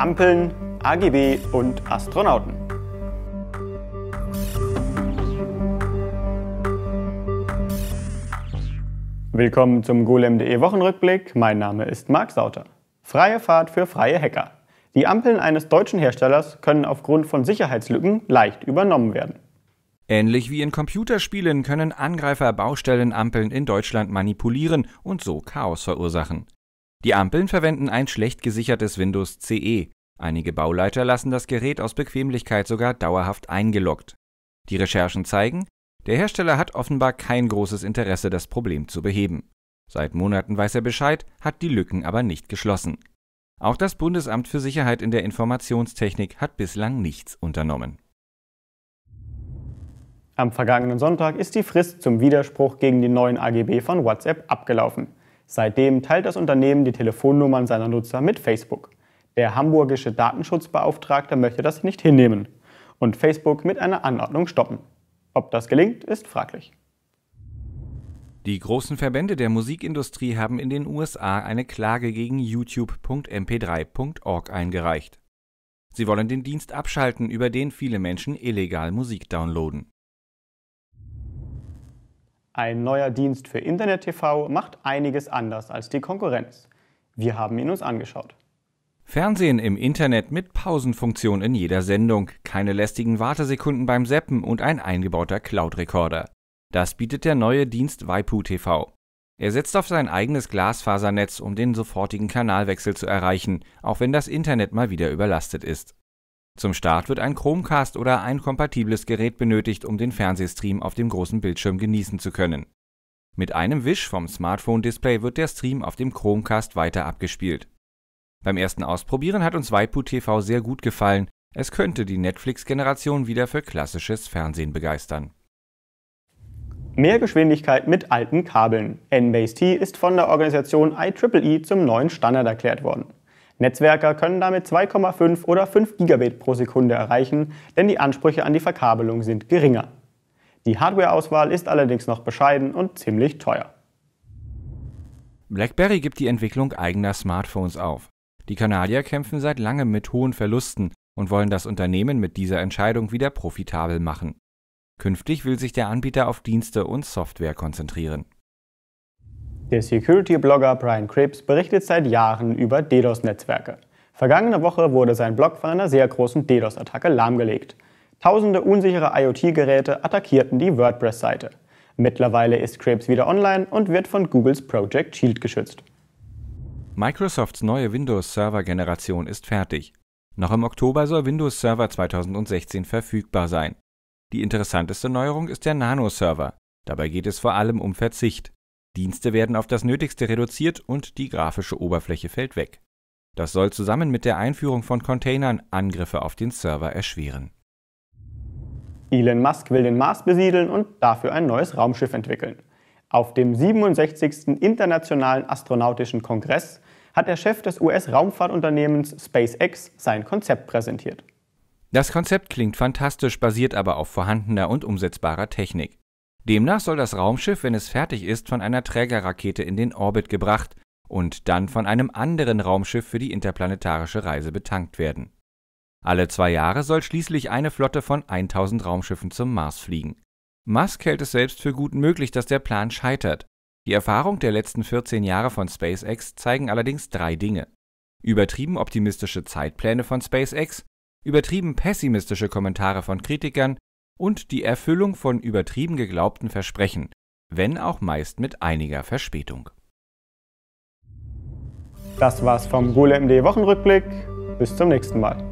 Ampeln, AGB und Astronauten. Willkommen zum golem.de Wochenrückblick. Mein Name ist Marc Sauter. Freie Fahrt für freie Hacker. Die Ampeln eines deutschen Herstellers können aufgrund von Sicherheitslücken leicht übernommen werden. Ähnlich wie in Computerspielen können Angreifer Baustellenampeln in Deutschland manipulieren und so Chaos verursachen. Die Ampeln verwenden ein schlecht gesichertes Windows CE. Einige Bauleiter lassen das Gerät aus Bequemlichkeit sogar dauerhaft eingeloggt. Die Recherchen zeigen, der Hersteller hat offenbar kein großes Interesse, das Problem zu beheben. Seit Monaten weiß er Bescheid, hat die Lücken aber nicht geschlossen. Auch das Bundesamt für Sicherheit in der Informationstechnik hat bislang nichts unternommen. Am vergangenen Sonntag ist die Frist zum Widerspruch gegen die neuen AGB von WhatsApp abgelaufen. Seitdem teilt das Unternehmen die Telefonnummern seiner Nutzer mit Facebook. Der hamburgische Datenschutzbeauftragte möchte das nicht hinnehmen und Facebook mit einer Anordnung stoppen. Ob das gelingt, ist fraglich. Die großen Verbände der Musikindustrie haben in den USA eine Klage gegen youtube.mp3.org eingereicht. Sie wollen den Dienst abschalten, über den viele Menschen illegal Musik downloaden. Ein neuer Dienst für Internet-TV macht einiges anders als die Konkurrenz. Wir haben ihn uns angeschaut. Fernsehen im Internet mit Pausenfunktion in jeder Sendung, keine lästigen Wartesekunden beim Seppen und ein eingebauter Cloud-Rekorder. Das bietet der neue Dienst Waipu TV. Er setzt auf sein eigenes Glasfasernetz, um den sofortigen Kanalwechsel zu erreichen, auch wenn das Internet mal wieder überlastet ist. Zum Start wird ein Chromecast oder ein kompatibles Gerät benötigt, um den Fernsehstream auf dem großen Bildschirm genießen zu können. Mit einem Wisch vom Smartphone-Display wird der Stream auf dem Chromecast weiter abgespielt. Beim ersten Ausprobieren hat uns Waipu TV sehr gut gefallen, es könnte die Netflix-Generation wieder für klassisches Fernsehen begeistern. Mehr Geschwindigkeit mit alten Kabeln. NBASE-T ist von der Organisation IEEE e zum neuen Standard erklärt worden. Netzwerker können damit 2,5 oder 5 Gigabit pro Sekunde erreichen, denn die Ansprüche an die Verkabelung sind geringer. Die Hardwareauswahl ist allerdings noch bescheiden und ziemlich teuer. BlackBerry gibt die Entwicklung eigener Smartphones auf. Die Kanadier kämpfen seit langem mit hohen Verlusten und wollen das Unternehmen mit dieser Entscheidung wieder profitabel machen. Künftig will sich der Anbieter auf Dienste und Software konzentrieren. Der Security-Blogger Brian Krebs berichtet seit Jahren über DDoS-Netzwerke. Vergangene Woche wurde sein Blog von einer sehr großen DDoS-Attacke lahmgelegt. Tausende unsichere IoT-Geräte attackierten die WordPress-Seite. Mittlerweile ist Krebs wieder online und wird von Googles Project Shield geschützt. Microsofts neue Windows-Server-Generation ist fertig. Noch im Oktober soll Windows Server 2016 verfügbar sein. Die interessanteste Neuerung ist der Nano-Server. Dabei geht es vor allem um Verzicht. Dienste werden auf das Nötigste reduziert und die grafische Oberfläche fällt weg. Das soll zusammen mit der Einführung von Containern Angriffe auf den Server erschweren. Elon Musk will den Mars besiedeln und dafür ein neues Raumschiff entwickeln. Auf dem 67. Internationalen Astronautischen Kongress hat der Chef des US-Raumfahrtunternehmens SpaceX sein Konzept präsentiert. Das Konzept klingt fantastisch, basiert aber auf vorhandener und umsetzbarer Technik. Demnach soll das Raumschiff, wenn es fertig ist, von einer Trägerrakete in den Orbit gebracht und dann von einem anderen Raumschiff für die interplanetarische Reise betankt werden. Alle zwei Jahre soll schließlich eine Flotte von 1000 Raumschiffen zum Mars fliegen. Musk hält es selbst für gut möglich, dass der Plan scheitert. Die Erfahrung der letzten 14 Jahre von SpaceX zeigen allerdings drei Dinge. Übertrieben optimistische Zeitpläne von SpaceX, übertrieben pessimistische Kommentare von Kritikern und die Erfüllung von übertrieben geglaubten Versprechen, wenn auch meist mit einiger Verspätung. Das war's vom Gule MD Wochenrückblick. Bis zum nächsten Mal.